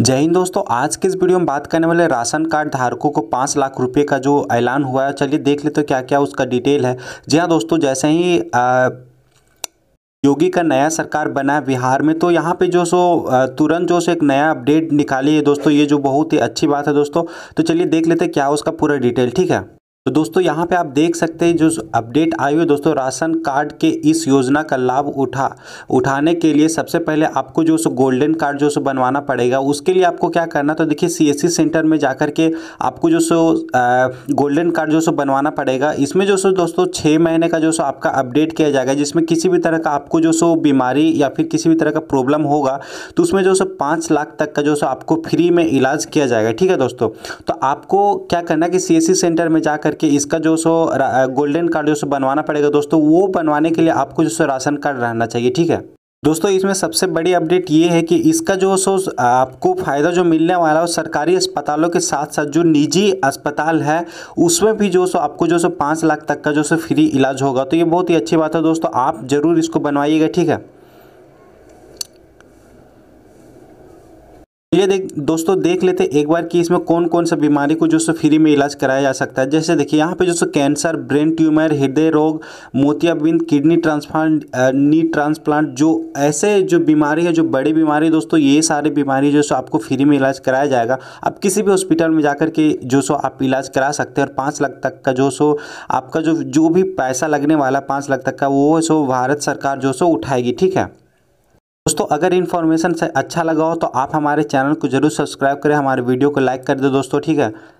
जय हिंद दोस्तों आज के इस वीडियो में बात करने वाले राशन कार्ड धारकों को पाँच लाख रुपए का जो ऐलान हुआ है चलिए देख लेते तो क्या क्या उसका डिटेल है जी हाँ दोस्तों जैसे ही आ, योगी का नया सरकार बना है बिहार में तो यहाँ पे जो सो तुरंत जो सो एक नया अपडेट निकाली है दोस्तों ये जो बहुत ही अच्छी बात है दोस्तों तो चलिए देख लेते क्या उसका पूरा डिटेल ठीक है तो दोस्तों यहाँ पे आप देख सकते हैं जो अपडेट आई हुई दोस्तों राशन कार्ड के इस योजना का लाभ उठा उठाने के लिए सबसे पहले आपको जो सो गोल्डन कार्ड जो सो बनवाना पड़ेगा उसके लिए आपको क्या करना तो देखिए सीएससी सेंटर में जाकर के आपको जो सो गोल्डन कार्ड जो सो बनवाना पड़ेगा इसमें जो सो दोस्तों छः महीने का जो सो आपका अपडेट किया जाएगा जिसमें किसी भी तरह का आपको जो सो बीमारी या फिर किसी भी तरह का प्रॉब्लम होगा तो उसमें जो सो पाँच लाख तक का जो सो आपको फ्री में इलाज किया जाएगा ठीक है दोस्तों तो आपको क्या करना कि सी सेंटर में जाकर कि इसका जो सो गोल्डन कार्ड जो सो बनवाना पड़ेगा दोस्तों वो बनवाने के लिए आपको जो सो राशन कार्ड रहना चाहिए ठीक है दोस्तों इसमें सबसे बड़ी अपडेट ये है कि इसका जो सो आपको फ़ायदा जो मिलने वाला है सरकारी अस्पतालों के साथ साथ जो निजी अस्पताल है उसमें भी जो सो आपको जो सो पाँच लाख तक का जो सो फ्री इलाज होगा तो ये बहुत ही अच्छी बात है दोस्तों आप ज़रूर इसको बनवाइएगा ठीक है तो ये देख दोस्तों देख लेते एक बार कि इसमें कौन कौन सा बीमारी को जो सो फ्री में इलाज कराया जा सकता है जैसे देखिए यहाँ पे जो सो कैंसर ब्रेन ट्यूमर हृदय रोग मोतियाबिंद किडनी ट्रांसप्लांट नी ट्रांसप्लांट जो ऐसे जो बीमारी है जो बड़ी बीमारी दोस्तों ये सारी बीमारी जो सो आपको फ्री में इलाज कराया जाएगा आप किसी भी हॉस्पिटल में जाकर के जो सो आप इलाज करा सकते हैं और पाँच लाख तक का जो सो आपका जो जो भी पैसा लगने वाला पाँच लाख तक का वो सो भारत सरकार जो सो उठाएगी ठीक है दोस्तों अगर इन्फॉर्मेशन से अच्छा लगा हो तो आप हमारे चैनल को जरूर सब्सक्राइब करें हमारे वीडियो को लाइक कर दो दोस्तों ठीक है